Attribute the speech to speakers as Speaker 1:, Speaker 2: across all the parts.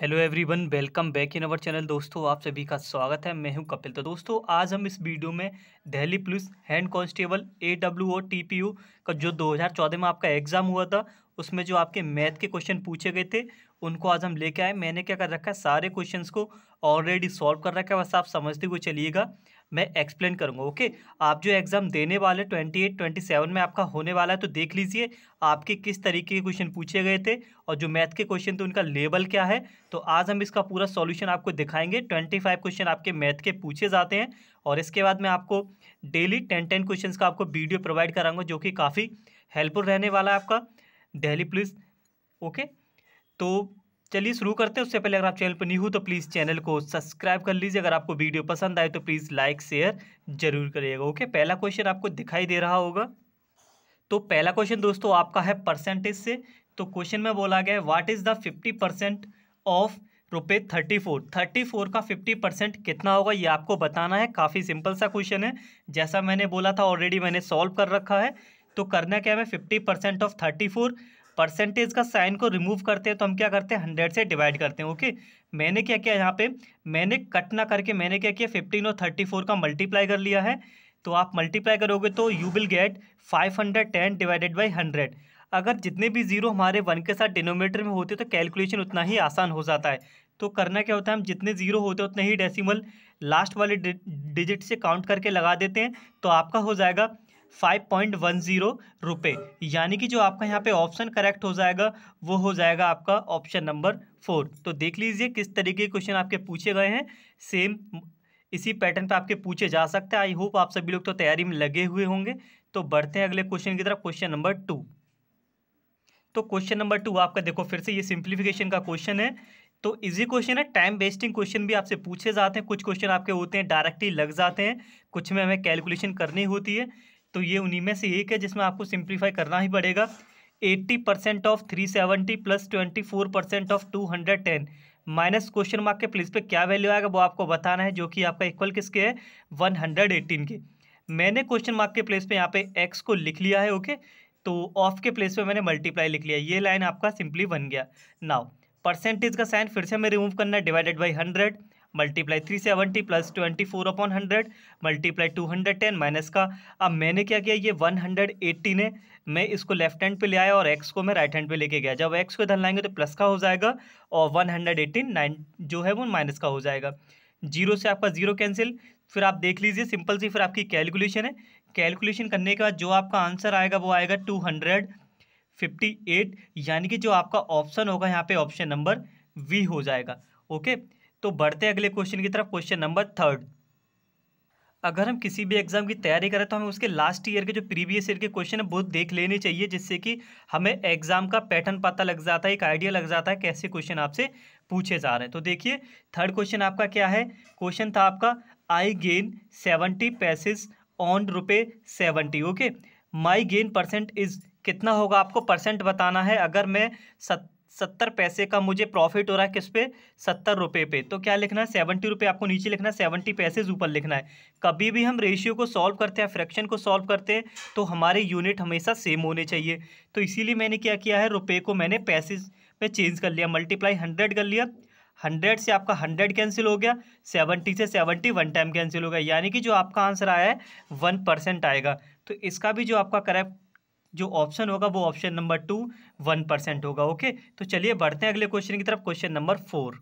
Speaker 1: hello everyone welcome back in our channel दोस्तों आप सभी का स्वागत है मैं हूं कपिल तो दोस्तों आज हम इस वीडियो में Delhi police head constable A W O T P U का जो 2014 में आपका एग्ज़ाम हुआ था उसमें जो आपके मैथ के क्वेश्चन पूछे गए थे उनको आज हम लेके आए मैंने क्या कर रखा है सारे क्वेश्चन को ऑलरेडी सॉल्व कर रखा है बस आप समझते हुए चलिएगा मैं एक्सप्लेन करूँगा ओके आप जो एग्ज़ाम देने वाले ट्वेंटी एट ट्वेंटी सेवन में आपका होने वाला है तो देख लीजिए आपके किस तरीके के क्वेश्चन पूछे गए थे और जो मैथ के क्वेश्चन थे उनका लेवल क्या है तो आज हम इसका पूरा सॉल्यूशन आपको दिखाएंगे ट्वेंटी फाइव क्वेश्चन आपके मैथ के पूछे जाते हैं और इसके बाद मैं आपको डेली टेन टेन क्वेश्चन का आपको वीडियो प्रोवाइड कराऊंगा जो कि काफ़ी हेल्पफुल रहने वाला है आपका डेली पुलिस ओके तो चलिए शुरू करते हैं उससे पहले अगर आप चैनल पर नहीं हो तो प्लीज़ चैनल को सब्सक्राइब कर लीजिए अगर आपको वीडियो पसंद आए तो प्लीज़ लाइक शेयर जरूर करिएगा ओके पहला क्वेश्चन आपको दिखाई दे रहा होगा तो पहला क्वेश्चन दोस्तों आपका है परसेंटेज से तो क्वेश्चन में बोला गया है what is the fifty percent of रुपये थर्टी फोर थर्टी फोर का फिफ्टी परसेंट कितना होगा ये आपको बताना है काफ़ी सिंपल सा क्वेश्चन है जैसा मैंने बोला था ऑलरेडी मैंने सॉल्व कर रखा है तो करना क्या है fifty percent of thirty four percentage का साइन को रिमूव करते हैं तो हम क्या करते हैं हंड्रेड से डिवाइड करते हैं ओके मैंने क्या किया यहाँ पे मैंने कट ना करके मैंने क्या किया फिफ्टीन और थर्टी फोर का मल्टीप्लाई कर लिया है तो आप मल्टीप्लाई करोगे तो you will get five hundred ten divided by hundred अगर जितने भी जीरो हमारे वन के साथ डिनोमीटर में होते तो कैलकुलेशन उतना ही आसान हो जाता है तो करना क्या होता है हम जितने ज़ीरो होते हैं उतने ही डेसिमल लास्ट वाले डिजिट से काउंट करके लगा देते हैं तो आपका हो जाएगा फाइव पॉइंट वन ज़ीरो रुपये यानी कि जो आपका यहाँ पे ऑप्शन करेक्ट हो जाएगा वो हो जाएगा आपका ऑप्शन नंबर फोर तो देख लीजिए किस तरीके के क्वेश्चन आपके पूछे गए हैं सेम इसी पैटर्न पे आपके पूछे जा सकते हैं आई होप आप सभी लोग तो तैयारी में लगे हुए होंगे तो बढ़ते हैं अगले क्वेश्चन की तरफ क्वेश्चन नंबर टू तो क्वेश्चन नंबर टू आपका देखो फिर से ये सिंप्लीफिकेशन का क्वेश्चन है तो इजी क्वेश्चन है टाइम वेस्टिंग क्वेश्चन भी आपसे पूछे जाते हैं कुछ क्वेश्चन आपके होते हैं डायरेक्टली लग जाते हैं कुछ में हमें कैलकुलेशन करनी होती है तो ये उन्हीं में से एक है जिसमें आपको सिंप्लीफाई करना ही पड़ेगा eighty percent of three seventy plus twenty four percent of two hundred ten minus question mark के प्लेस पे क्या वैल्यू आएगा वो आपको बताना है जो कि आपका इक्वल किसके है वन हंड्रेड एटीन के मैंने क्वेश्चन मार्क के प्लेस पे यहाँ पे एक्स को लिख लिया है ओके तो ऑफ के प्लेस पे मैंने मल्टीप्लाई लिख लिया ये लाइन आपका सिंपली बन गया नाउ परसेंटेज का साइन फिर से हमें रिमूव करना है divided by hundred multiply three seventy plus twenty four upon hundred multiply two hundred ten minus का अब मैंने क्या किया ये वन हंड्रेड एट्टीन है मैं इसको लेफ्ट हैंड पे ले आया और एक्स को मैं राइट हैंड पे लेके गया जब एक्स को इधर लाएंगे तो प्लस का हो जाएगा और वन हंड्रेड एटीन नाइन जो है वो माइनस का हो जाएगा जीरो से आपका जीरो कैंसिल फिर आप देख लीजिए सिंपल सी फिर आपकी कैलकुलेशन है कैलकुलेशन करने के बाद जो आपका आंसर आएगा वो आएगा टू हंड्रेड फिफ्टी एट यानी कि जो आपका ऑप्शन होगा यहाँ पे ऑप्शन नंबर वी हो जाएगा ओके तो बढ़ते अगले क्वेश्चन की तरफ क्वेश्चन नंबर थर्ड अगर हम किसी भी एग्ज़ाम की तैयारी करें तो हमें उसके लास्ट ईयर के जो प्रीवियस ईयर के क्वेश्चन है वो देख लेने चाहिए जिससे कि हमें एग्ज़ाम का पैटर्न पता लग जाता है एक आइडिया लग जाता है कैसे क्वेश्चन आपसे पूछे जा रहे हैं तो देखिए थर्ड क्वेश्चन आपका क्या है क्वेश्चन था आपका I gain seventy paise on rupees seventy okay my gain percent is कितना होगा आपको परसेंट बताना है अगर मैं सत सत्तर पैसे का मुझे प्रॉफिट हो रहा है किस पे सत्तर रुपये पे तो क्या लिखना है सेवेंटी रुपये आपको नीचे लिखना है सेवेंटी पैसेज ऊपर लिखना है कभी भी हम रेशियो को सॉल्व करते हैं फ्रैक्शन को सॉल्व करते हैं तो हमारे यूनिट हमेशा सेम होने चाहिए तो इसीलिए मैंने क्या किया है रुपये को मैंने पैसेज में चेंज कर लिया मल्टीप्लाई हंड्रेड कर लिया हंड्रेड से आपका हंड्रेड कैंसिल हो गया सेवेंटी से सेवेंटी वन टाइम कैंसिल हो गया यानी कि जो आपका आंसर आया है वन परसेंट आएगा तो इसका भी जो आपका करेक्ट जो ऑप्शन होगा वो option number two one percent होगा ओके तो चलिए बढ़ते हैं अगले क्वेश्चन की तरफ क्वेश्चन नंबर फोर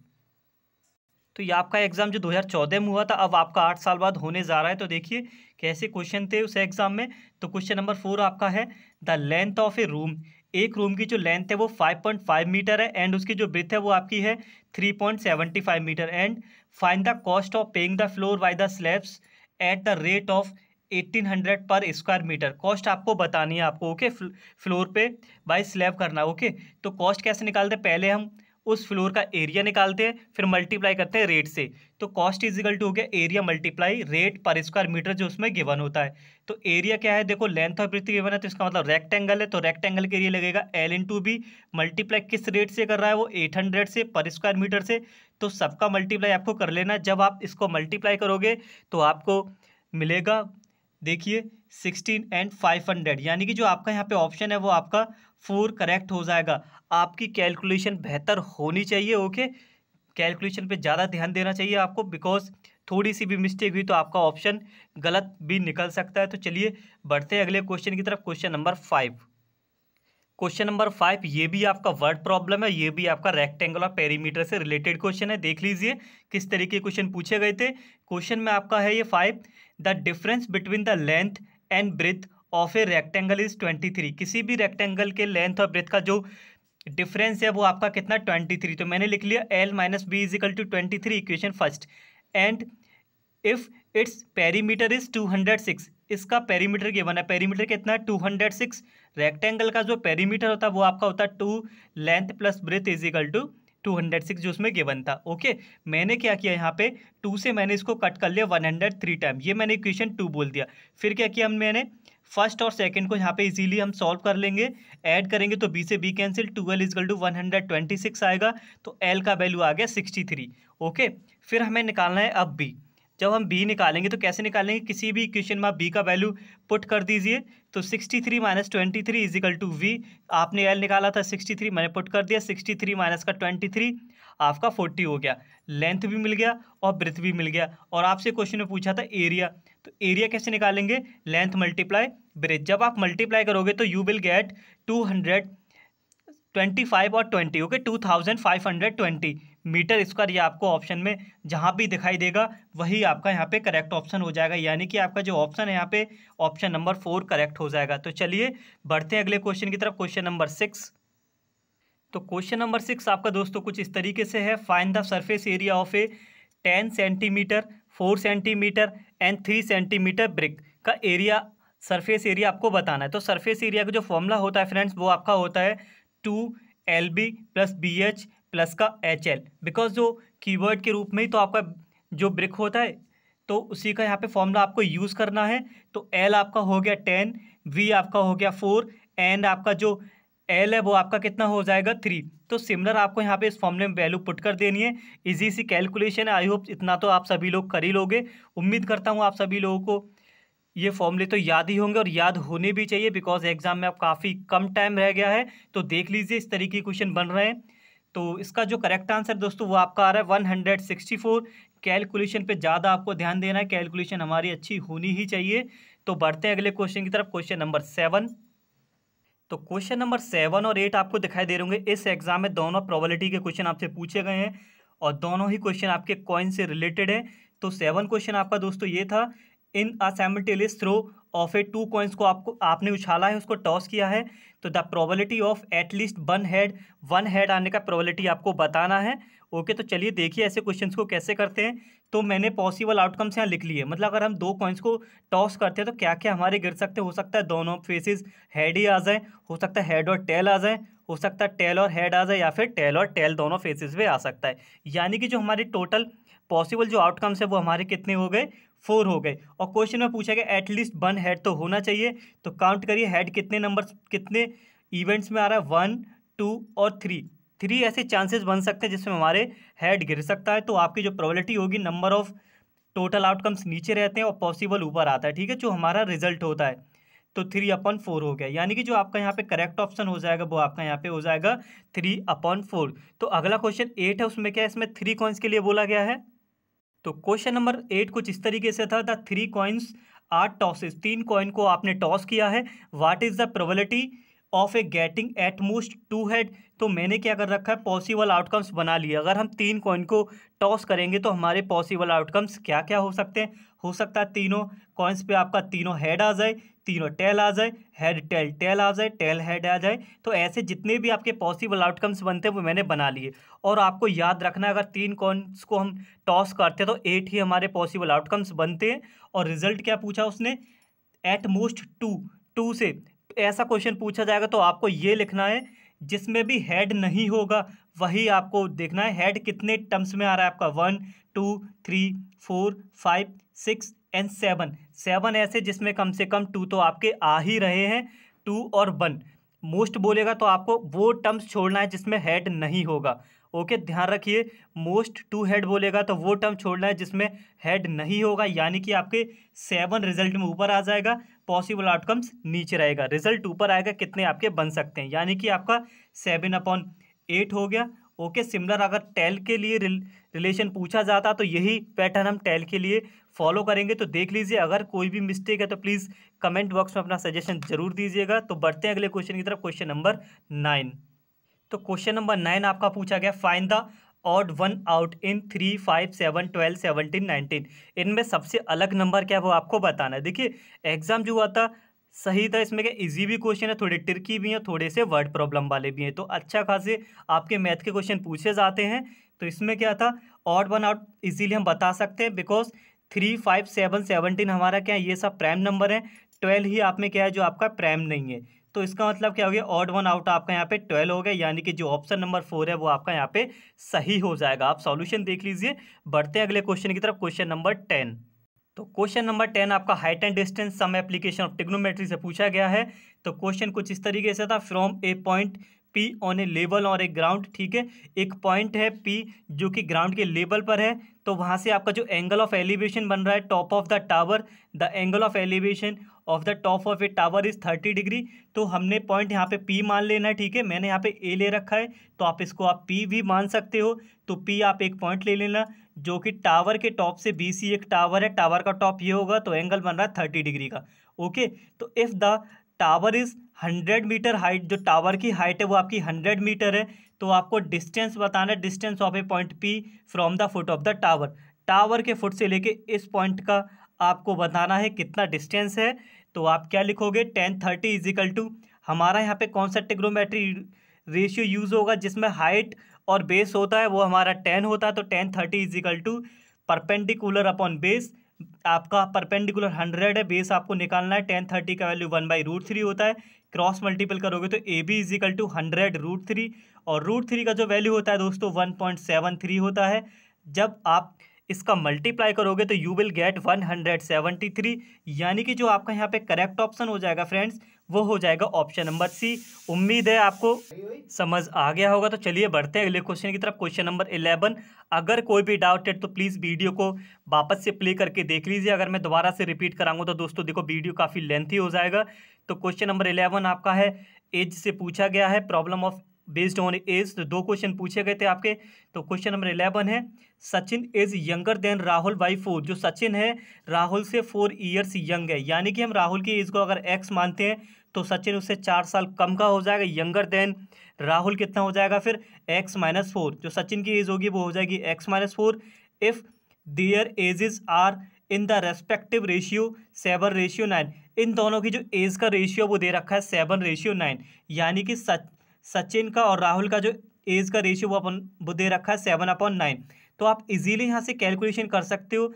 Speaker 1: तो ये आपका एग्ज़ाम जो 2014 में हुआ था अब आपका आठ साल बाद होने जा रहा है तो देखिए कैसे क्वेश्चन थे उस एग्ज़ाम में तो क्वेश्चन नंबर फोर आपका है the length of a room एक रूम की जो लेंथ है वो 5.5 मीटर है एंड उसकी जो ब्रिथ है वो आपकी है 3.75 metre and find the cost of paying the floor by the slabs at the rate of eighteen hundred per square metre cost आपको बतानी है आपको ओके फ्लोर पे बाई स्लैब करना ओके तो कॉस्ट कैसे निकालते हैं पहले हम उस फ्लोर का एरिया निकालते हैं फिर मल्टीप्लाई करते हैं रेट से तो कॉस्ट इजिकल टू हो गया area multiply rate per square metre जो उसमें गिवन होता है तो एरिया क्या है देखो लेंथ ऑफ ब्रिथ गिवन है तो इसका मतलब रेक्टेंगल है तो रेक्टेंगल के एरिया लगेगा L into B multiply किस रेट से कर रहा है वो एट हंड्रेड से पर स्क्वायर मीटर से तो सबका मल्टीप्लाई आपको कर लेना जब आप इसको मल्टीप्लाई करोगे तो आपको मिलेगा देखिए सिक्सटीन एंड फाइव हंड्रेड यानी कि जो आपका यहाँ पे ऑप्शन है वो आपका फोर करेक्ट हो जाएगा आपकी कैलकुलेशन बेहतर होनी चाहिए ओके कैलकुलेशन पे ज़्यादा ध्यान देना चाहिए आपको बिकॉज थोड़ी सी भी मिस्टेक हुई तो आपका ऑप्शन गलत भी निकल सकता है तो चलिए बढ़ते हैं अगले क्वेश्चन की तरफ question number five question number five ये भी आपका वर्ड प्रॉब्लम है ये भी आपका रेक्टेंगुलर पेरीमीटर से रिलेटेड क्वेश्चन है देख लीजिए किस तरीके क्वेश्चन पूछे गए थे क्वेश्चन में आपका है ये five the difference between the length and breadth of a rectangle is twenty three किसी भी रेक्टेंगल के लेंथ और ब्रेथ का जो डिफरेंस है वो आपका कितना ट्वेंटी थ्री तो मैंने लिख लिया L minus B is equal to twenty three equation first and if its perimeter is two hundred six इसका पेरीमीटर गिवन है पेरीमीटर कितना है टू हंड्रेड सिक्स रेक्टेंगल का जो पेरीमीटर होता है वो आपका होता है two length plus breadth is equal to two hundred six जो उसमें गिवन था ओके मैंने क्या किया यहाँ पे टू से मैंने इसको कट कर लिया वन हंड्रेड थ्री टाइम ये मैंने इक्वेशन टू बोल दिया फिर क्या किया हम मैंने फर्स्ट और सेकंड को यहाँ पे इजीली हम सॉल्व कर लेंगे ऐड करेंगे तो बी से B cancel two L is equal to one hundred twenty six आएगा तो एल का वैल्यू आ गया सिक्सटी थ्री ओके फिर हमें निकालना है अब बी जब हम बी निकालेंगे तो कैसे निकालेंगे किसी भी इक्वेशन में आप बी का वैल्यू पुट कर दीजिए तो 63 three minus twenty three is equal to B आपने एल निकाला था 63 मैंने पुट कर दिया 63 थ्री माइनस का 23 आपका 40 हो गया लेंथ भी मिल गया और ब्रिथ भी मिल गया और आपसे क्वेश्चन में पूछा था एरिया तो एरिया कैसे निकालेंगे लेंथ मल्टीप्लाई ब्रिथ जब आप मल्टीप्लाई करोगे तो you will get two hundred twenty five और twenty okay two thousand five hundred twenty metre square ये आपको ऑप्शन में जहाँ भी दिखाई देगा वही आपका यहाँ पे करेक्ट ऑप्शन हो जाएगा यानी कि आपका जो ऑप्शन है यहाँ पे ऑप्शन नंबर फोर करेक्ट हो जाएगा तो चलिए बढ़ते हैं अगले क्वेश्चन की तरफ क्वेश्चन नंबर सिक्स तो क्वेश्चन नंबर सिक्स आपका दोस्तों कुछ इस तरीके से है find the surface area of a ten centimetre four centimetre and three centimetre brick का एरिया सरफेस एरिया आपको बताना है तो सरफेस एरिया का जो फॉर्मूला होता है फ्रेंड्स वो आपका होता है two L B plus B H plus का एच एल बिकॉज जो कीवर्ड के रूप में ही तो आपका जो ब्रिक होता है तो उसी का यहाँ पे फॉर्मूला आपको यूज़ करना है तो एल आपका हो गया टेन वी आपका हो गया फोर एंड आपका जो एल है वो आपका कितना हो जाएगा थ्री तो सिमिलर आपको यहाँ पे इस फॉर्मूले में वैल्यू पुट कर देनी है इजी सी कैलकुलेशन है आई होप इतना तो आप सभी लोग कर ही लोगे उम्मीद करता हूँ आप सभी लोगों को ये फॉर्मूले तो याद ही होंगे और याद होने भी चाहिए बिकॉज एग्जाम में आप काफ़ी कम टाइम रह गया है तो देख लीजिए इस तरीके क्वेश्चन बन रहे हैं तो इसका जो करेक्ट आंसर दोस्तों वो आपका आ रहा है one hundred sixty four calculation पर ज़्यादा आपको ध्यान देना है कैलकुलेशन हमारी अच्छी होनी ही चाहिए तो बढ़ते हैं अगले क्वेश्चन की तरफ क्वेश्चन नंबर सेवन तो क्वेश्चन नंबर सेवन और एट आपको दिखाई दे रहे इस एग्जाम में दोनों प्रोबेबिलिटी के क्वेश्चन आपसे पूछे गए हैं और दोनों ही क्वेश्चन आपके कॉइन से रिलेटेड है तो सेवन क्वेश्चन आपका दोस्तों ये था in assemble throw of a two coins को आपको आपने उछाला है उसको टॉस किया है तो the probability of at least one head one head आने का प्रोबेबिलिटी आपको बताना है ओके तो चलिए देखिए ऐसे क्वेश्चन को कैसे करते हैं तो मैंने पॉसिबल आउटकम्स यहाँ लिख लिए मतलब अगर हम दो कॉइंस को टॉस करते हैं तो क्या क्या हमारे गिर सकते हैं हो सकता है दोनों फेसेस हेड ही आ जाए हो सकता है हेड और टेल आ जाए हो सकता है टेल और हेड आ जाए या फिर टेल और टेल दोनों फेसेस पे आ सकता है यानी कि जो हमारी टोटल पॉसिबल जो आउटकम्स है वो हमारे कितने हो गए फोर हो गए और क्वेश्चन में पूछा गया एटलीस्ट वन हेड तो होना चाहिए तो काउंट करिए हेड कितने नंबर कितने इवेंट्स में आ रहा है वन टू और थ्री थ्री ऐसे चांसेस बन सकते हैं जिसमें हमारे हेड गिर सकता है तो आपकी जो प्रोबेबिलिटी होगी नंबर ऑफ़ टोटल आउटकम्स नीचे रहते हैं और पॉसिबल ऊपर आता है ठीक है जो हमारा रिजल्ट होता है तो थ्री अपॉन फोर हो गया यानी कि जो आपका यहाँ पे करेक्ट ऑप्शन हो जाएगा वो आपका यहाँ पे हो जाएगा थ्री अपॉन फोर तो अगला क्वेश्चन एट है उसमें क्या है इसमें थ्री कॉइन्स के लिए बोला गया है तो क्वेश्चन नंबर एट कुछ इस तरीके से था द थ्री कॉइन्स आठ टॉसेस तीन कॉइन को आपने टॉस किया है what is the probability of a getting at most two head तो मैंने क्या कर रखा है पॉसिबल आउटकम्स बना लिए अगर हम तीन कॉइन को टॉस करेंगे तो हमारे पॉसिबल आउटकम्स क्या क्या हो सकते हैं हो सकता है तीनों कॉइन्स पे आपका तीनों हेड आ जाए तीनों टेल आ जाए हेड टेल टेल आ जाए टेल हेड आ जाए तो ऐसे जितने भी आपके पॉसिबल आउटकम्स बनते हैं वो मैंने बना लिए और आपको याद रखना है अगर तीन कॉइन्स को हम टॉस करते हैं तो एट ही हमारे पॉसिबल आउटकम्स बनते हैं और रिजल्ट क्या पूछा उसने एट मोस्ट टू टू से ऐसा क्वेश्चन पूछा जाएगा तो आपको ये लिखना है जिसमें भी हेड नहीं होगा वही आपको देखना है हेड कितने टर्म्स में आ रहा है आपका one two three four five six and seven seven ऐसे जिसमें कम से कम टू तो आपके आ ही रहे हैं टू और वन मोस्ट बोलेगा तो आपको वो टर्म्स छोड़ना है जिसमें हेड नहीं होगा ओके ध्यान रखिए मोस्ट टू हेड बोलेगा तो वो टर्म छोड़ना है जिसमें हेड नहीं होगा यानी कि आपके सेवन रिजल्ट में ऊपर आ जाएगा पॉसिबल आउटकम्स नीचे रहेगा रिजल्ट ऊपर आएगा कितने आपके बन सकते हैं यानी कि आपका सेवन अपॉन एट हो गया ओके सिमिलर अगर टेल के लिए रिलेशन पूछा जाता तो यही पैटर्न हम टेल के लिए फॉलो करेंगे तो देख लीजिए अगर कोई भी मिस्टेक है तो प्लीज़ कमेंट बॉक्स में अपना सजेशन जरूर दीजिएगा तो बढ़ते हैं अगले क्वेश्चन की तरफ क्वेश्चन नंबर नाइन तो क्वेश्चन नंबर नाइन आपका पूछा गया find the odd one out in three five seven twelve seventeen nineteen इनमें सबसे अलग नंबर क्या है वो आपको बताना है देखिए एग्जाम जो हुआ था सही था इसमें क्या इजी भी क्वेश्चन है थोड़े ट्रिकी भी हैं थोड़े से वर्ड प्रॉब्लम वाले भी हैं तो अच्छा खासे आपके मैथ के क्वेश्चन पूछे जाते हैं तो इसमें क्या था ऑड वन आउट इजीली हम बता सकते हैं because three five seven seventeen हमारा क्या है ये सब प्राइम नंबर है ट्वेल्व ही आप में क्या है जो आपका प्राइम नहीं है तो इसका मतलब क्या हो गया ऑड वन आउट आपका यहाँ पे ट्वेल्व हो गया यानी कि जो ऑप्शन नंबर फोर है वो आपका यहाँ पे सही हो जाएगा आप सॉल्यूशन देख लीजिए बढ़ते हैं अगले क्वेश्चन की तरफ क्वेश्चन नंबर टेन तो क्वेश्चन नंबर टेन आपका height and distance some application of trigonometry से पूछा गया है तो क्वेश्चन कुछ इस तरीके से था from a point P on a level और ए ग्राउंड ठीक है एक पॉइंट है पी जो कि ग्राउंड के लेवल पर है तो वहाँ से आपका जो एंगल ऑफ एलिवेशन बन रहा है top of the tower the angle of elevation of the top of a tower is thirty degree तो हमने पॉइंट यहाँ पे पी मान लेना है ठीक है मैंने यहाँ पे ए ले रखा है तो आप इसको आप पी भी मान सकते हो तो पी आप एक पॉइंट ले लेना जो कि टावर के टॉप से बी सी एक टावर है टावर का टॉप ये होगा तो एंगल बन रहा है थर्टी डिग्री का ओके तो if the tower is hundred metre height जो टावर की हाइट है वो आपकी हंड्रेड मीटर है तो आपको डिस्टेंस बताना है distance of a point P from the foot of the tower tower के फुट से लेके इस पॉइंट का आपको बताना है कितना डिस्टेंस है तो आप क्या लिखोगे टेन थर्टी इजिकल टू हमारा यहाँ पे कौन सा टिग्नोमेट्री रेशियो यूज़ होगा जिसमें हाइट और बेस होता है वो हमारा टेन होता है तो tan thirty is equal to perpendicular upon base आपका परपेंडिकुलर हंड्रेड है बेस आपको निकालना है टेन थर्टी का value one by root three होता है क्रॉस मल्टीपल करोगे तो A B is equal to hundred root three और रूट थ्री का जो वैल्यू होता है दोस्तों वन पॉइंट सेवन थ्री होता है जब आप इसका मल्टीप्लाई करोगे तो यू विल गेट 173 यानी कि जो आपका यहाँ पे करेक्ट ऑप्शन हो जाएगा फ्रेंड्स वो हो जाएगा ऑप्शन नंबर सी उम्मीद है आपको समझ आ गया होगा तो चलिए बढ़ते हैं अगले क्वेश्चन की तरफ क्वेश्चन नंबर इलेवन अगर कोई भी डाउट है तो प्लीज़ वीडियो को वापस से प्ले करके देख लीजिए अगर मैं दोबारा से रिपीट कराऊंगा तो दोस्तों देखो वीडियो काफ़ी लेंथी हो जाएगा तो क्वेश्चन नंबर इलेवन आपका है एज से पूछा गया है problem of based on age तो दो क्वेश्चन पूछे गए थे आपके तो क्वेश्चन नंबर इलेवन है Sachin is younger than Rahul by four जो सचिन है राहुल से फोर ईयर्स यंग है यानी कि हम राहुल की एज को अगर एक्स मानते हैं तो सचिन उससे चार साल कम का हो जाएगा यंगर देन राहुल कितना हो जाएगा फिर एक्स माइनस फोर जो सचिन की एज होगी वो हो जाएगी X minus four if their ages are in the respective ratio seven ratio nine इन दोनों की जो एज का रेशियो वो दे रखा है सेवन रेशियो नाइन यानी कि सच सचिन का और राहुल का जो एज का रेशियो वो अपन वो दे रखा है सेवन अपॉन नाइन तो आप इजीली यहाँ से कैलकुलेशन कर सकते हो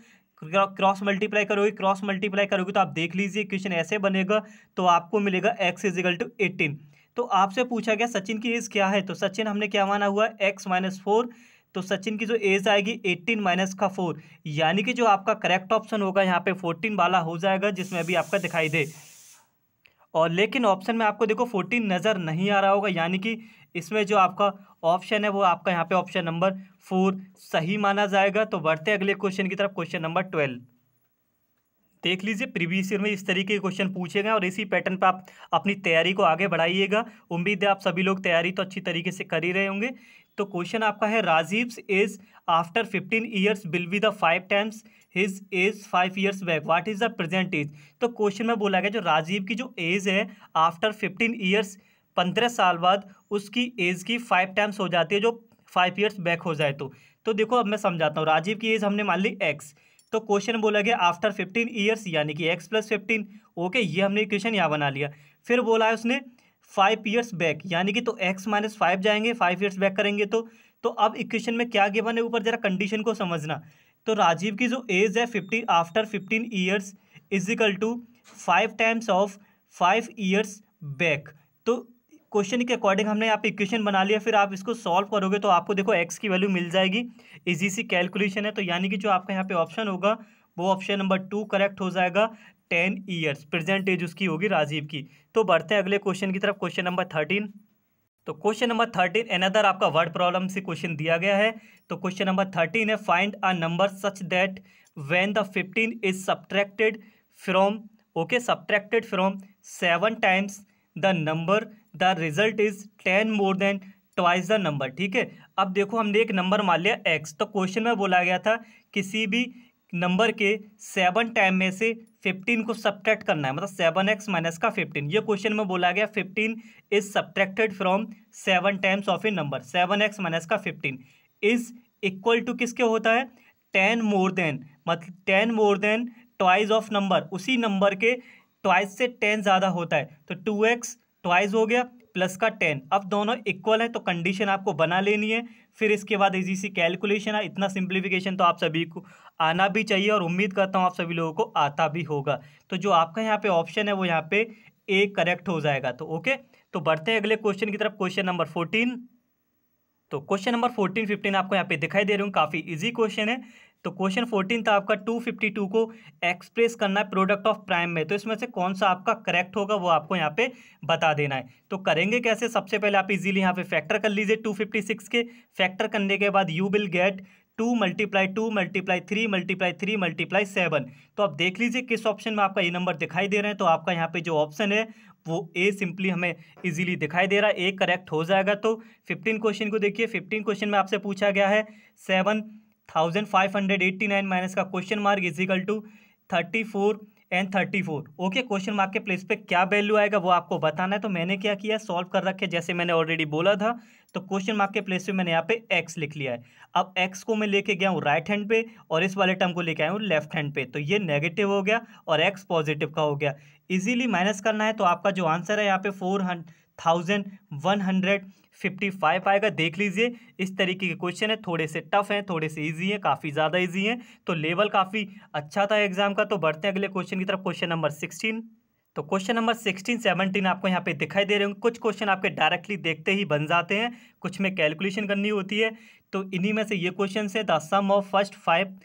Speaker 1: क्रॉस मल्टीप्लाई करोगे क्रॉस मल्टीप्लाई करोगे तो आप देख लीजिए क्वेश्चन ऐसे बनेगा तो आपको मिलेगा एक्स इजिकल टू एटीन तो आपसे पूछा गया सचिन की एज क्या है तो सचिन हमने क्या माना हुआ है एक्स माइनस फोर तो सचिन की जो एज आएगी एट्टीन माइनस का फोर यानी कि जो आपका करेक्ट ऑप्शन होगा यहाँ पे फोर्टीन वाला हो जाएगा जिसमें अभी आपका दिखाई दे और लेकिन ऑप्शन में आपको देखो फोर्टीन नज़र नहीं आ रहा होगा यानी कि इसमें जो आपका ऑप्शन है वो आपका यहाँ पे ऑप्शन नंबर फोर सही माना जाएगा तो बढ़ते अगले क्वेश्चन की तरफ क्वेश्चन नंबर ट्वेल्व देख लीजिए प्रीवियस ईयर में इस तरीके के क्वेश्चन पूछे गए और इसी पैटर्न पर आप अपनी तैयारी को आगे बढ़ाइएगा उम्मीद है आप सभी लोग तैयारी तो अच्छी तरीके से कर ही रहे होंगे तो क्वेश्चन आपका है Rajiv's is after fifteen years will be the five times his age five years back what is the present age तो क्वेश्चन में बोला गया जो राजीव की जो एज है आफ्टर फिफ्टीन ईयर्स पंद्रह साल बाद उसकी एज की फाइव टाइम्स हो जाती है जो फाइव ईयर्स बैक हो जाए तो तो देखो अब मैं समझाता हूँ राजीव की एज हमने मान ली एक्स तो क्वेश्चन बोला गया आफ्टर फिफ्टीन ईयर्स यानी कि एक्स प्लस फिफ्टीन ओके ये हमने क्वेश्चन यहाँ बना लिया फिर बोला है उसने फाइव ईयर्स बैक यानी कि तो एक्स माइनस फाइव जाएंगे फाइव ईयर्स बैक करेंगे तो तो अब इक्वेशन में क्या गिवन है ऊपर जरा कंडीशन को समझना तो राजीव की जो एज है fifty after fifteen years is equal to five times of five years back तो क्वेश्चन के अकॉर्डिंग हमने यहाँ पे इक्वेशन बना लिया फिर आप इसको सॉल्व करोगे तो आपको देखो एक्स की वैल्यू मिल जाएगी इजी सी कैलकुलेशन है तो यानी कि जो आपका यहाँ पे ऑप्शन होगा वो ऑप्शन नंबर टू करेक्ट हो जाएगा टेन ईयर्स प्रेजेंट एज उसकी होगी राजीव की तो बढ़ते हैं अगले क्वेश्चन की तरफ क्वेश्चन नंबर थर्टीन तो क्वेश्चन नंबर थर्टीन एनदर आपका वर्ड प्रॉब्लम से क्वेश्चन दिया गया है तो क्वेश्चन नंबर थर्टीन है find a number such that when the fifteen is subtracted from okay subtracted from seven times the number the result is ten more than twice the number ठीक है अब देखो हमने एक नंबर मान लिया x तो क्वेश्चन में बोला गया था किसी भी नंबर के सेवन टाइम में से फिफ्टीन को सब्ट्रैक्ट करना है मतलब सेवन एक्स माइनस का फिफ्टीन ये क्वेश्चन में बोला गया fifteen is subtracted from seven times of a number seven X minus का फिफ्टीन इज इक्वल टू किसके होता है टेन मोर देन मतलब ten more than twice of number उसी नंबर के ट्वाइज से टेन ज़्यादा होता है तो टू एक्स ट्वाइज हो गया प्लस का टेन अब दोनों इक्वल है तो कंडीशन आपको बना लेनी है फिर इसके बाद इजी सी कैलकुलेशन है इतना सिंप्लीफिकेशन तो आप सभी को आना भी चाहिए और उम्मीद करता हूँ आप सभी लोगों को आता भी होगा तो जो आपका यहाँ पे ऑप्शन है वो यहाँ पे ए करेक्ट हो जाएगा तो ओके तो बढ़ते हैं अगले क्वेश्चन की तरफ क्वेश्चन नंबर फोर्टीन तो क्वेश्चन नंबर फोर्टीन फिफ्टीन आपको यहाँ पे दिखाई दे रहे हूँ काफ़ी इजी क्वेश्चन है तो क्वेश्चन फोर्टीन था आपका टू फिफ्टी टू को एक्सप्रेस करना है प्रोडक्ट ऑफ प्राइम में तो इसमें से कौन सा आपका करेक्ट होगा वो आपको यहाँ पे बता देना है तो करेंगे कैसे सबसे पहले आप इजीली यहाँ पे फैक्टर कर लीजिए टू फिफ्टी सिक्स के फैक्टर करने के बाद you will get two multiply two multiply three multiply three multiply seven तो आप देख लीजिए किस ऑप्शन में आपका ये नंबर दिखाई दे रहे हैं तो आपका यहाँ पे जो ऑप्शन है वो ए सिंपली हमें इजीली दिखाई दे रहा है ए करेक्ट हो जाएगा तो फिफ्टीन क्वेश्चन को देखिए फिफ्टीन क्वेश्चन में आपसे पूछा गया है seven thousand five hundred eighty nine minus का question mark is equal to thirty four and thirty four okay question mark के प्लेस पे क्या वैल्यू आएगा वो आपको बताना है तो मैंने क्या किया सॉल्व कर रखे जैसे मैंने ऑलरेडी बोला था तो क्वेश्चन मार्क के प्लेस पे मैंने यहाँ पे एक्स लिख लिया है अब एक्स को मैं लेके गया हूँ राइट हैंड पे और इस वाले टर्म को लेके आया हूँ लेफ्ट हैंड पे तो ये नेगेटिव हो गया और एक्स पॉजिटिव का हो गया इजीली माइनस करना है तो आपका जो आंसर है यहाँ पे four thousand one hundred fifty five आएगा देख लीजिए इस तरीके के क्वेश्चन है थोड़े से टफ हैं थोड़े से इजी हैं काफ़ी ज़्यादा इजी हैं तो लेवल काफ़ी अच्छा था एग्जाम का तो बढ़ते हैं अगले क्वेश्चन की तरफ क्वेश्चन नंबर सिक्सटीन तो क्वेश्चन नंबर सिक्सटीन सेवनटीन आपको यहाँ पे दिखाई दे रहे होंगे कुछ क्वेश्चन आपके डायरेक्टली देखते ही बन जाते हैं कुछ में कैलकुलेशन करनी होती है तो इन्हीं में से ये क्वेश्चन है the sum of first five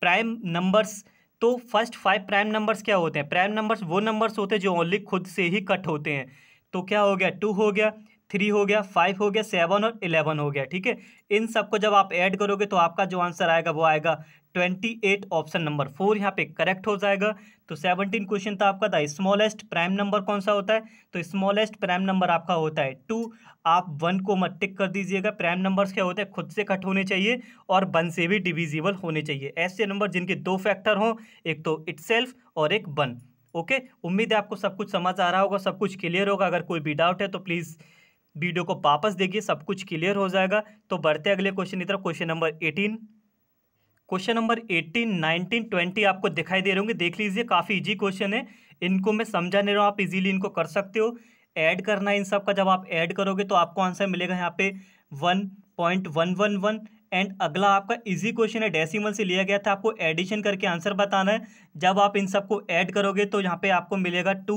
Speaker 1: prime numbers तो फर्स्ट फाइव प्राइम नंबर्स क्या होते हैं प्राइम नंबर्स वो नंबर्स होते हैं जो ओनली खुद से ही कट होते हैं तो क्या हो गया टू हो गया थ्री हो गया फाइव हो गया सेवन और इलेवन हो गया ठीक है इन सबको जब आप ऐड करोगे तो आपका जो आंसर आएगा वो आएगा twenty eight option number four यहाँ पे करेक्ट हो जाएगा तो सेवनटीन क्वेश्चन था आपका था स्मॉलेस्ट प्राइम नंबर कौन सा होता है तो स्मॉलेस्ट प्राइम नंबर आपका होता है टू आप वन को मत टिक कर दीजिएगा प्राइम नंबर्स क्या होते हैं खुद से कट होने चाहिए और वन से भी डिविजिबल होने चाहिए ऐसे नंबर जिनके दो फैक्टर हों एक तो इट और एक वन ओके उम्मीद है आपको सब कुछ समझ आ रहा होगा सब कुछ क्लियर होगा अगर कोई भी डाउट है तो प्लीज़ वीडियो को वापस देखिए सब कुछ क्लियर हो जाएगा तो बढ़ते अगले क्वेश्चन की तरफ question number eighteen question number eighteen nineteen twenty आपको दिखाई दे रहे होंगे देख लीजिए काफ़ी इजी क्वेश्चन है इनको मैं समझा नहीं रहा हूँ आप इजीली इनको कर सकते हो ऐड करना है इन सब का जब आप ऐड करोगे तो आपको आंसर मिलेगा यहाँ पे one point one one one and अगला आपका इजी क्वेश्चन है डेसिमल से लिया गया था आपको एडिशन करके आंसर बताना है जब आप इन सबको ऐड करोगे तो यहाँ पे आपको मिलेगा two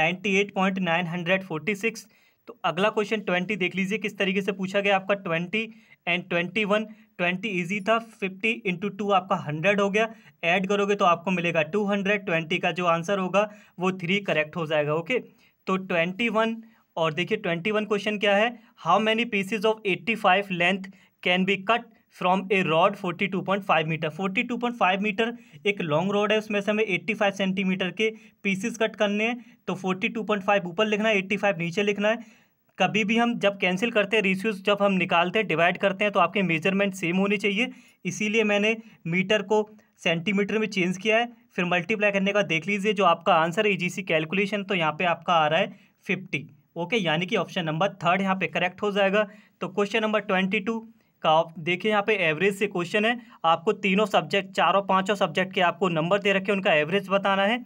Speaker 1: ninety eight point nine hundred forty six तो अगला क्वेश्चन ट्वेंटी देख लीजिए किस तरीके से पूछा गया आपका twenty and twenty one twenty easy था फिफ्टी इंटू टू आपका हंड्रेड हो गया ऐड करोगे तो आपको मिलेगा टू हंड्रेड ट्वेंटी का जो आंसर होगा वो थ्री करेक्ट हो जाएगा ओके तो ट्वेंटी वन और देखिए ट्वेंटी वन क्वेश्चन क्या है how many pieces of eighty five length can be cut from a rod 42.5 metre 42.5 metre एक लॉन्ग रॉड है उसमें से हमें 85 सेंटीमीटर के पीसेस कट करने हैं तो 42.5 ऊपर लिखना है 85 नीचे लिखना है कभी भी हम जब कैंसिल करते हैं रिश्यूज जब हम निकालते हैं डिवाइड करते हैं तो आपके मेजरमेंट सेम होने चाहिए इसीलिए मैंने मीटर को सेंटीमीटर में चेंज किया है फिर मल्टीप्लाई करने का देख लीजिए जो आपका आंसर है ईजीसी कैलकुलेशन तो यहाँ पर आपका आ रहा है फिफ्टी ओके यानी कि ऑप्शन नंबर थर्ड यहाँ पे करेक्ट हो जाएगा तो क्वेश्चन नंबर ट्वेंटी टू तो आप देखिए यहाँ पे एवरेज से क्वेश्चन है आपको तीनों सब्जेक्ट चारों पांचों सब्जेक्ट के आपको नंबर दे रखे उनका एवरेज बताना है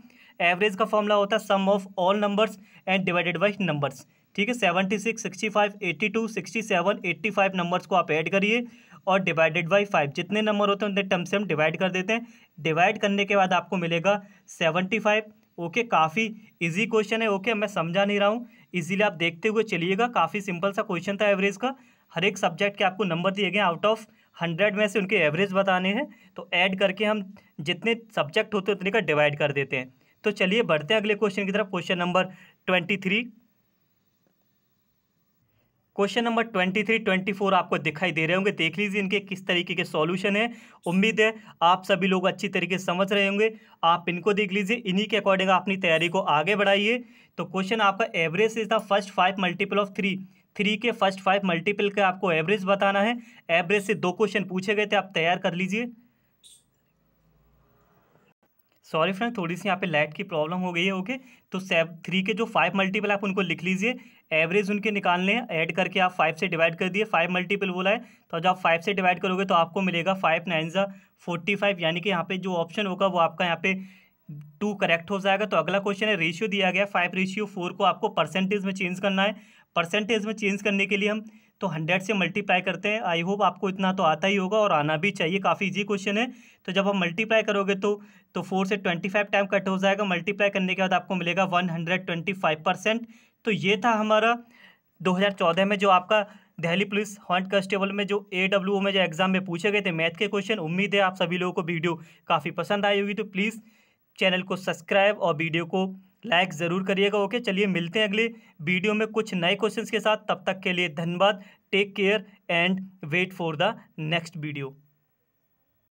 Speaker 1: एवरेज का फॉर्मूला होता है sum of all numbers and divided by numbers ठीक है seventy six sixty five eighty two sixty seven eighty five numbers को आप ऐड करिए और डिवाइडेड बाई फाइव जितने नंबर होते हैं उतने टर्म से हम डिवाइड कर देते हैं डिवाइड करने के बाद आपको मिलेगा सेवेंटी फाइव ओके काफ़ी इजी क्वेश्चन है ओके मैं समझा नहीं रहा हूँ ईजीली आप देखते हुए चलिएगा काफ़ी सिंपल सा क्वेश्चन था एवरेज का हर एक सब्जेक्ट के आपको नंबर दिए गए आउट ऑफ हंड्रेड में से उनके एवरेज बताने हैं तो ऐड करके हम जितने सब्जेक्ट होते हैं उतने का डिवाइड कर देते हैं तो चलिए बढ़ते हैं अगले क्वेश्चन की तरफ question number twenty three question number twenty three twenty four आपको दिखाई दे रहे होंगे देख लीजिए इनके किस तरीके के सॉल्यूशन है उम्मीद है आप सभी लोग अच्छी तरीके से समझ रहे होंगे आप इनको देख लीजिए इन्हीं के अकॉर्डिंग अपनी तैयारी को आगे बढ़ाइए तो क्वेश्चन आपका average is the first five multiple of three three के फर्स्ट फाइव मल्टीपल का आपको एवरेज बताना है एवरेज से दो क्वेश्चन पूछे गए थे आप तैयार कर लीजिए सॉरी फ्रेंड थोड़ी सी यहाँ पे लाइट की प्रॉब्लम हो गई है ओके तो सेव थ्री के जो फाइव मल्टीपल आप उनको लिख लीजिए एवरेज उनके निकालने हैं ऐड करके आप फाइव से डिवाइड कर दिए फाइव मल्टीपल बोला है तो जब आप फाइव से डिवाइड करोगे तो आपको मिलेगा फाइव नाइन ज़ा फोर्टी फाइव यानी कि यहाँ पे जो ऑप्शन होगा वो आपका यहाँ पे टू करेक्ट हो जाएगा तो अगला क्वेश्चन है रेशियो दिया गया फाइव रेशियो फोर को आपको परसेंटेज में चेंज करना है परसेंटेज में चेंज करने के लिए हम तो हंड्रेड से मल्टीप्लाई करते हैं आई होप आपको इतना तो आता ही होगा और आना भी चाहिए काफ़ी इजी क्वेश्चन है तो जब आप मल्टीप्लाई करोगे तो तो फोर से ट्वेंटी फाइव टाइम कट हो जाएगा मल्टीप्लाई करने के बाद आपको मिलेगा one hundred twenty five percent तो ये था हमारा दो हज़ार चौदह में जो आपका दिल्ली पुलिस हॉन्ट कांस्टेबल में जो ए डब्ल्यू में जो एग्ज़ाम में पूछे गए थे मैथ के क्वेश्चन उम्मीद है आप सभी लोगों को वीडियो काफ़ी पसंद आई होगी तो प्लीज़ चैनल को सब्सक्राइब और वीडियो को लाइक ज़रूर करिएगा ओके चलिए मिलते हैं अगले वीडियो में कुछ नए क्वेश्चंस के साथ तब तक के लिए धन्यवाद take care and wait for the next video